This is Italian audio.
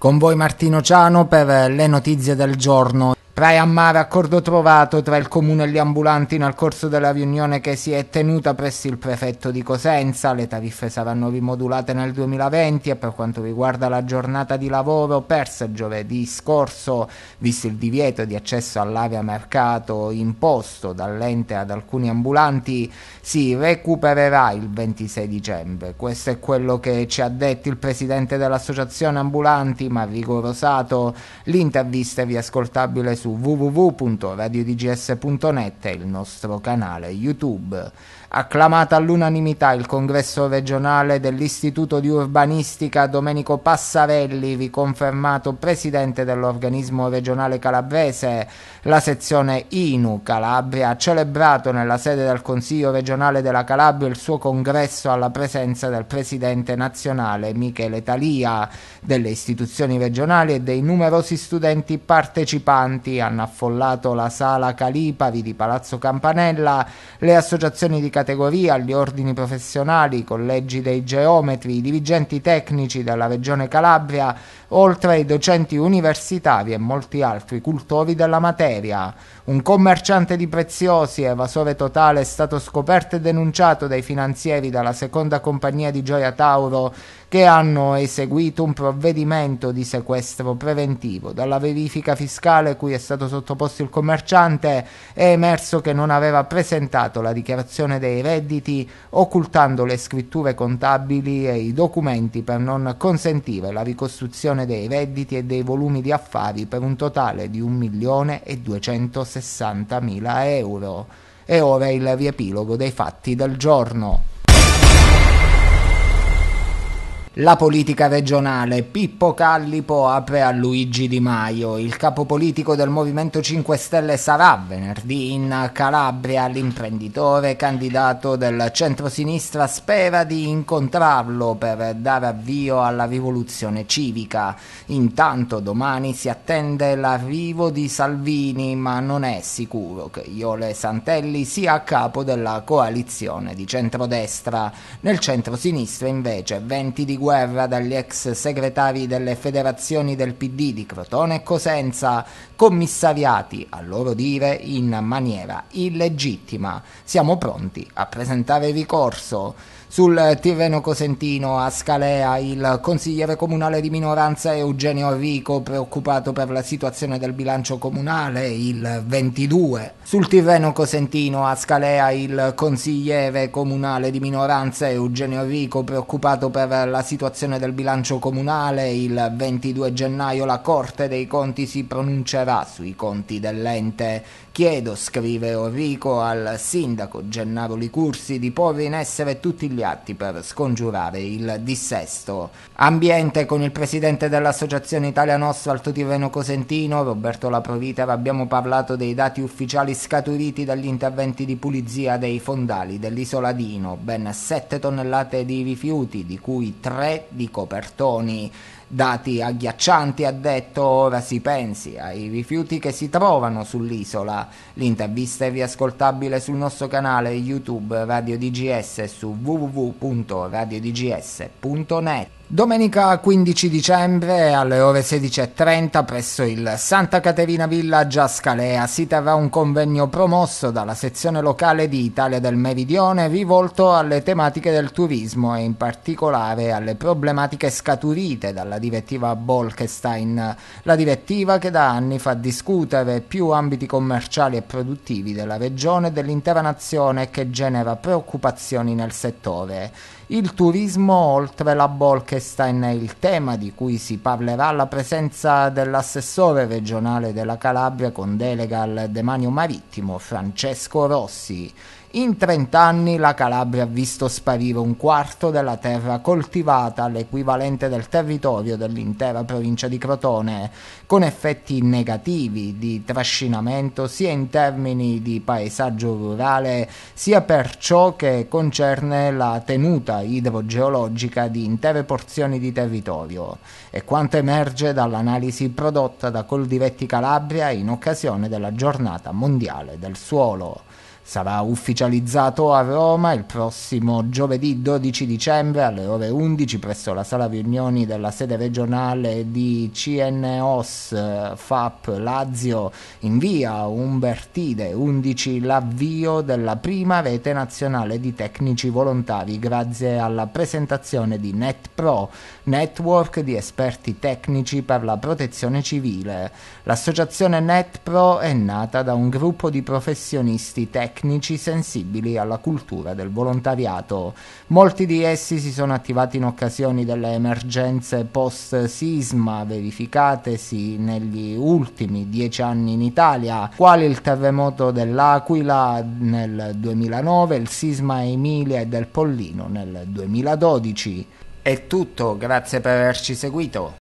Con voi Martino Ciano per le notizie del giorno. Trai a mare accordo trovato tra il comune e gli ambulanti nel corso della riunione che si è tenuta presso il prefetto di Cosenza. Le tariffe saranno rimodulate nel 2020 e per quanto riguarda la giornata di lavoro persa giovedì scorso, visto il divieto di accesso all'area mercato imposto dall'ente ad alcuni ambulanti, si recupererà il 26 dicembre. Questo è quello che ci ha detto il presidente dell'associazione ambulanti, Marrico Rosato. L'intervista è riascoltabile su su www.radiodgs.net e il nostro canale YouTube. Acclamata all'unanimità il congresso regionale dell'Istituto di Urbanistica Domenico Passarelli, riconfermato presidente dell'organismo regionale calabrese, la sezione INU Calabria ha celebrato nella sede del Consiglio regionale della Calabria il suo congresso alla presenza del presidente nazionale Michele Talia, delle istituzioni regionali e dei numerosi studenti partecipanti manifestanti hanno affollato la sala Calipavi di Palazzo Campanella, le associazioni di categoria, gli ordini professionali, i collegi dei geometri, i dirigenti tecnici della Regione Calabria, oltre ai docenti universitari e molti altri cultori della materia. Un commerciante di preziosi, evasore totale, è stato scoperto e denunciato dai finanzieri della seconda compagnia di Gioia Tauro che hanno eseguito un provvedimento di sequestro preventivo dalla verifica fiscale cui è stato sottoposto il commerciante è emerso che non aveva presentato la dichiarazione dei redditi occultando le scritture contabili e i documenti per non consentire la ricostruzione dei redditi e dei volumi di affari per un totale di 1.260.000 euro. E ora il riepilogo dei fatti del giorno. La politica regionale. Pippo Callipo apre a Luigi Di Maio. Il capo politico del Movimento 5 Stelle sarà venerdì in Calabria. L'imprenditore candidato del centro-sinistra spera di incontrarlo per dare avvio alla rivoluzione civica. Intanto domani si attende l'arrivo di Salvini, ma non è sicuro che Iole Santelli sia a capo della coalizione di centrodestra. Nel centro-sinistra invece 20 di guerra dagli ex segretari delle federazioni del PD di Crotone e Cosenza, commissariati, a loro dire, in maniera illegittima. Siamo pronti a presentare ricorso. Sul Tirreno Cosentino a Scalea il consigliere comunale di minoranza Eugenio Rico preoccupato per la situazione del bilancio comunale il 22. Sul Tirreno Cosentino a Scalea il consigliere comunale di minoranza Eugenio Rico preoccupato per la situazione del bilancio comunale il 22 gennaio la Corte dei Conti si pronuncerà sui conti dell'ente. Chiedo, scrive Enrico al sindaco Gennaro Licursi di porre in essere tutti gli gli atti per scongiurare il dissesto. Ambiente con il presidente dell'Associazione Italia Nostra Alto Tirreno Cosentino, Roberto Laprovitera, abbiamo parlato dei dati ufficiali scaturiti dagli interventi di pulizia dei fondali dell'isola Dino, ben 7 tonnellate di rifiuti, di cui 3 di copertoni dati agghiaccianti ha detto ora si pensi ai rifiuti che si trovano sull'isola. L'intervista è riascoltabile sul nostro canale YouTube Radio DGS su www.radiodgs.net. Domenica 15 dicembre alle ore 16.30 presso il Santa Caterina Village a Scalea si terrà un convegno promosso dalla sezione locale di Italia del Meridione rivolto alle tematiche del turismo e in particolare alle problematiche scaturite dalla direttiva Bolkestein, la direttiva che da anni fa discutere più ambiti commerciali e produttivi della regione e dell'intera nazione e che genera preoccupazioni nel settore. Il turismo oltre la Bolkestein Frankenstein è il tema di cui si parlerà alla presenza dell'assessore regionale della Calabria con delega al demanio marittimo Francesco Rossi. In 30 anni la Calabria ha visto sparire un quarto della terra coltivata, l'equivalente del territorio dell'intera provincia di Crotone, con effetti negativi di trascinamento sia in termini di paesaggio rurale sia per ciò che concerne la tenuta idrogeologica di intere porzioni porzioni di territorio e quanto emerge dall'analisi prodotta da Coldivetti Calabria in occasione della giornata mondiale del suolo sarà ufficializzato a Roma il prossimo giovedì 12 dicembre alle ore 11 presso la sala riunioni della sede regionale di CNOS FAP Lazio in via Umbertide 11 l'avvio della prima rete nazionale di tecnici volontari grazie alla presentazione di NetPro, network di esperti tecnici per la protezione civile. L'associazione NetPro è nata da un gruppo di professionisti tecnici tecnici sensibili alla cultura del volontariato. Molti di essi si sono attivati in occasione delle emergenze post-sisma verificatesi negli ultimi dieci anni in Italia, quali il terremoto dell'Aquila nel 2009, il sisma Emilia e del Pollino nel 2012. È tutto, grazie per averci seguito.